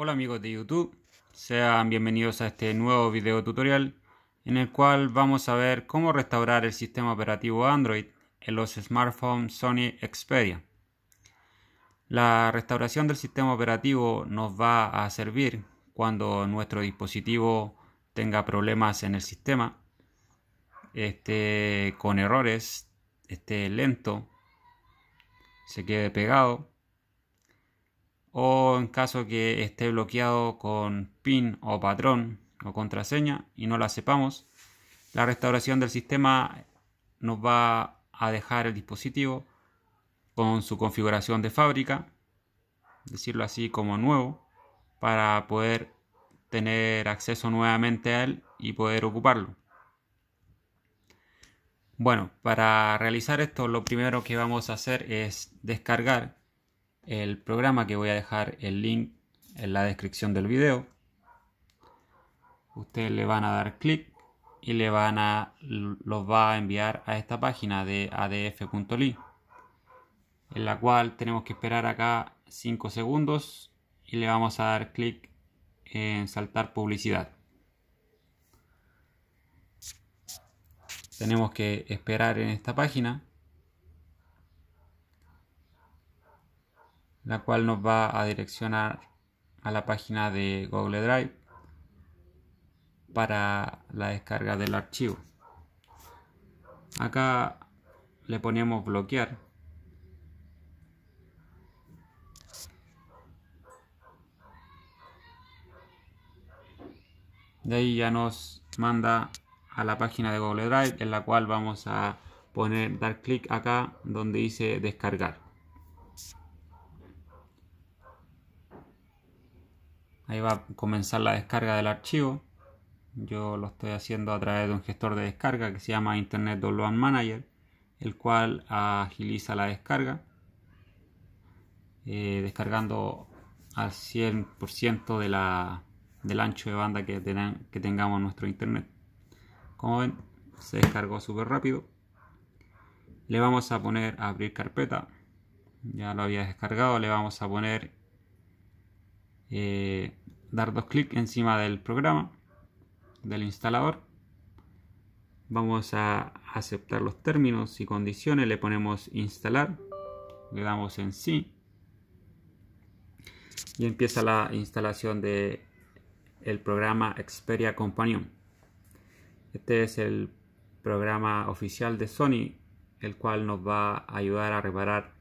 Hola amigos de YouTube, sean bienvenidos a este nuevo video tutorial en el cual vamos a ver cómo restaurar el sistema operativo Android en los smartphones Sony Xperia. La restauración del sistema operativo nos va a servir cuando nuestro dispositivo tenga problemas en el sistema, esté con errores, esté lento, se quede pegado o en caso que esté bloqueado con PIN o patrón o contraseña y no la sepamos, la restauración del sistema nos va a dejar el dispositivo con su configuración de fábrica, decirlo así como nuevo, para poder tener acceso nuevamente a él y poder ocuparlo. Bueno, para realizar esto lo primero que vamos a hacer es descargar el programa que voy a dejar el link en la descripción del video. Ustedes le van a dar clic y le van a los va a enviar a esta página de adf.ly en la cual tenemos que esperar acá 5 segundos y le vamos a dar clic en saltar publicidad. Tenemos que esperar en esta página la cual nos va a direccionar a la página de Google Drive para la descarga del archivo. Acá le ponemos bloquear. De ahí ya nos manda a la página de Google Drive en la cual vamos a poner dar clic acá donde dice descargar. Ahí va a comenzar la descarga del archivo. Yo lo estoy haciendo a través de un gestor de descarga que se llama Internet Download Manager, el cual agiliza la descarga, eh, descargando al 100% de la, del ancho de banda que, que tengamos nuestro Internet. Como ven, se descargó súper rápido. Le vamos a poner a abrir carpeta. Ya lo había descargado. Le vamos a poner eh, dar dos clics encima del programa del instalador vamos a aceptar los términos y condiciones le ponemos instalar le damos en sí y empieza la instalación de el programa Xperia Companion este es el programa oficial de Sony el cual nos va a ayudar a reparar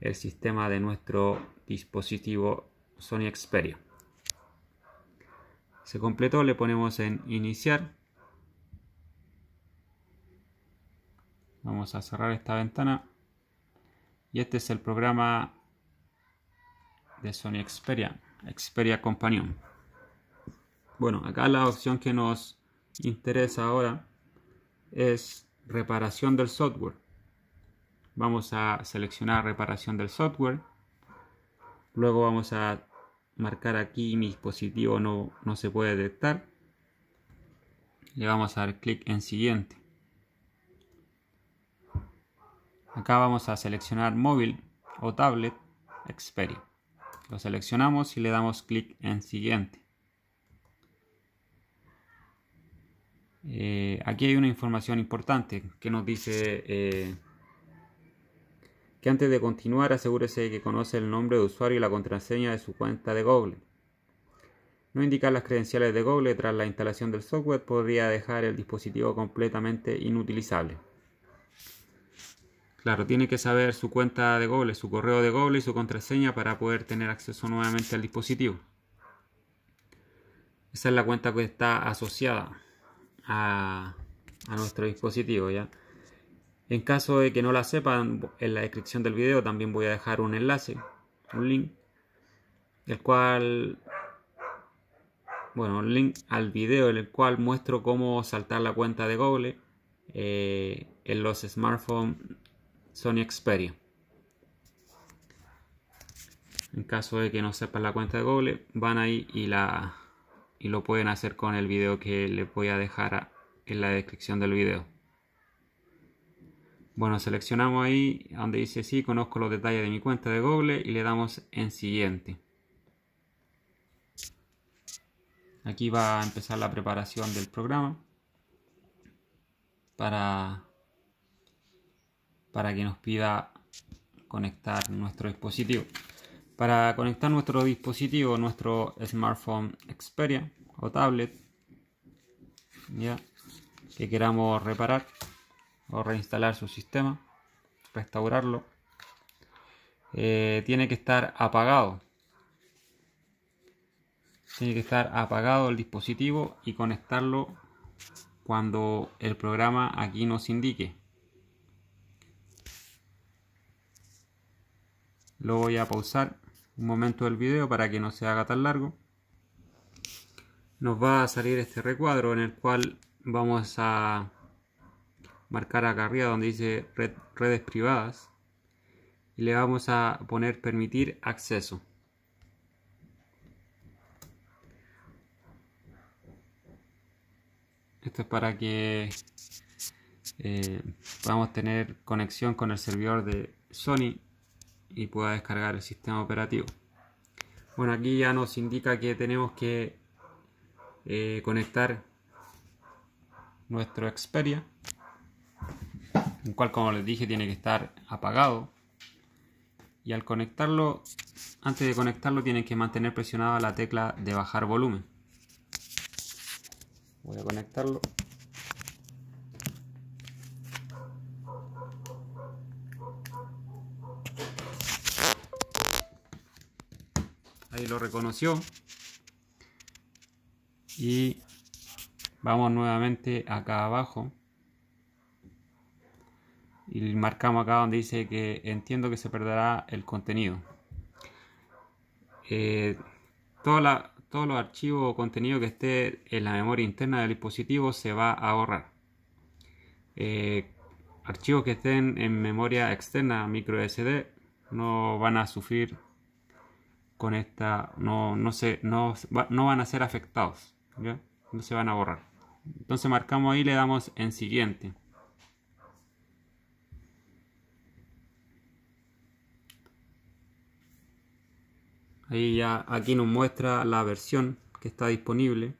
el sistema de nuestro dispositivo Sony Xperia. Se completó, le ponemos en iniciar. Vamos a cerrar esta ventana. Y este es el programa de Sony Xperia, Xperia Companion. Bueno, acá la opción que nos interesa ahora es reparación del software. Vamos a seleccionar reparación del software. Luego vamos a marcar aquí mi dispositivo no, no se puede detectar le vamos a dar clic en siguiente acá vamos a seleccionar móvil o tablet Xperia lo seleccionamos y le damos clic en siguiente eh, aquí hay una información importante que nos dice eh, que antes de continuar asegúrese de que conoce el nombre de usuario y la contraseña de su cuenta de Google. No indicar las credenciales de Google tras la instalación del software podría dejar el dispositivo completamente inutilizable. Claro, tiene que saber su cuenta de Google, su correo de Google y su contraseña para poder tener acceso nuevamente al dispositivo. Esa es la cuenta que está asociada a, a nuestro dispositivo, ¿ya? En caso de que no la sepan, en la descripción del video también voy a dejar un enlace, un link, el cual, bueno, un link al video en el cual muestro cómo saltar la cuenta de Google eh, en los smartphones Sony Xperia. En caso de que no sepan la cuenta de Google, van ahí y, la, y lo pueden hacer con el video que les voy a dejar en la descripción del video. Bueno, seleccionamos ahí donde dice sí, conozco los detalles de mi cuenta de Google y le damos en siguiente. Aquí va a empezar la preparación del programa para, para que nos pida conectar nuestro dispositivo. Para conectar nuestro dispositivo, nuestro smartphone Xperia o tablet, ¿ya? que queramos reparar, reinstalar su sistema, restaurarlo. Eh, tiene que estar apagado. Tiene que estar apagado el dispositivo y conectarlo cuando el programa aquí nos indique. Lo voy a pausar un momento del video para que no se haga tan largo. Nos va a salir este recuadro en el cual vamos a marcar acá arriba donde dice redes privadas y le vamos a poner permitir acceso esto es para que eh, podamos tener conexión con el servidor de Sony y pueda descargar el sistema operativo bueno aquí ya nos indica que tenemos que eh, conectar nuestro Xperia un cual como les dije tiene que estar apagado y al conectarlo, antes de conectarlo tienen que mantener presionada la tecla de bajar volumen. Voy a conectarlo. Ahí lo reconoció. Y vamos nuevamente acá abajo y marcamos acá donde dice que entiendo que se perderá el contenido. Eh, todo todos los archivos o contenido que esté en la memoria interna del dispositivo se va a ahorrar. Eh, archivos que estén en memoria externa micro SD no van a sufrir con esta, no, se, no, no van a ser afectados, no se van a borrar. Entonces marcamos ahí, le damos en siguiente. ya aquí nos muestra la versión que está disponible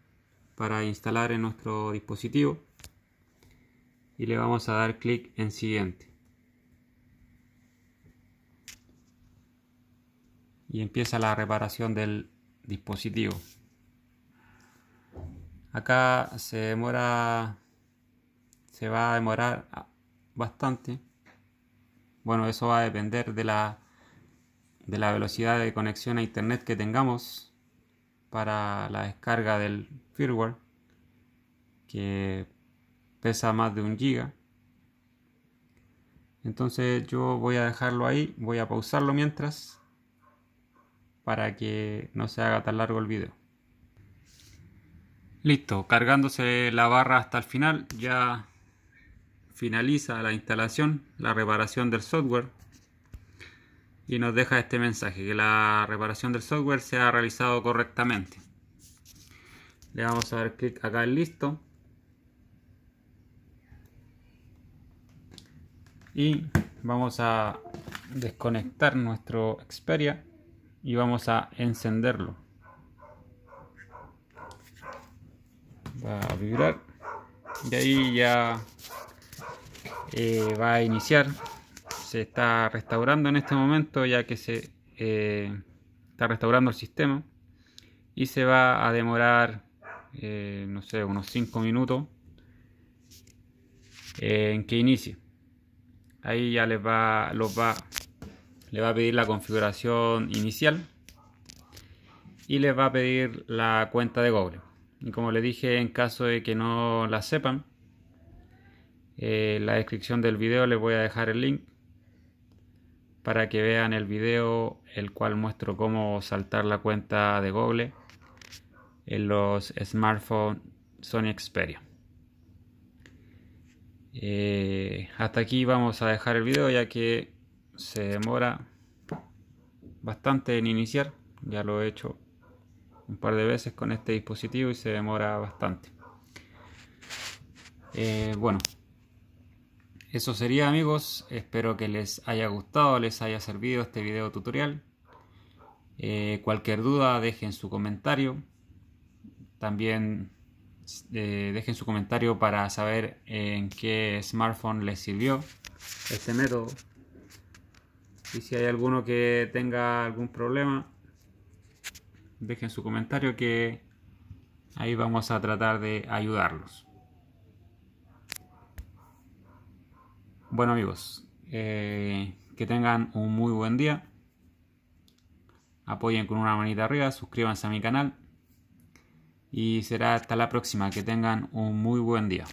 para instalar en nuestro dispositivo y le vamos a dar clic en siguiente. Y empieza la reparación del dispositivo. Acá se demora, se va a demorar bastante. Bueno, eso va a depender de la de la velocidad de conexión a internet que tengamos para la descarga del firmware que pesa más de un giga entonces yo voy a dejarlo ahí voy a pausarlo mientras para que no se haga tan largo el vídeo listo cargándose la barra hasta el final ya finaliza la instalación la reparación del software y nos deja este mensaje, que la reparación del software se ha realizado correctamente. Le vamos a dar clic acá en listo. Y vamos a desconectar nuestro Xperia y vamos a encenderlo. Va a vibrar y ahí ya eh, va a iniciar se está restaurando en este momento ya que se eh, está restaurando el sistema y se va a demorar eh, no sé unos 5 minutos eh, en que inicie ahí ya les va los va le va a pedir la configuración inicial y les va a pedir la cuenta de Google y como les dije en caso de que no la sepan en la descripción del video les voy a dejar el link para que vean el video el cual muestro cómo saltar la cuenta de Google en los smartphones Sony Xperia. Eh, hasta aquí vamos a dejar el video ya que se demora bastante en iniciar. Ya lo he hecho un par de veces con este dispositivo y se demora bastante. Eh, bueno, eso sería amigos, espero que les haya gustado, les haya servido este video tutorial. Eh, cualquier duda dejen su comentario. También eh, dejen su comentario para saber en qué smartphone les sirvió este método. Y si hay alguno que tenga algún problema, dejen su comentario que ahí vamos a tratar de ayudarlos. Bueno amigos, eh, que tengan un muy buen día. Apoyen con una manita arriba, suscríbanse a mi canal. Y será hasta la próxima. Que tengan un muy buen día.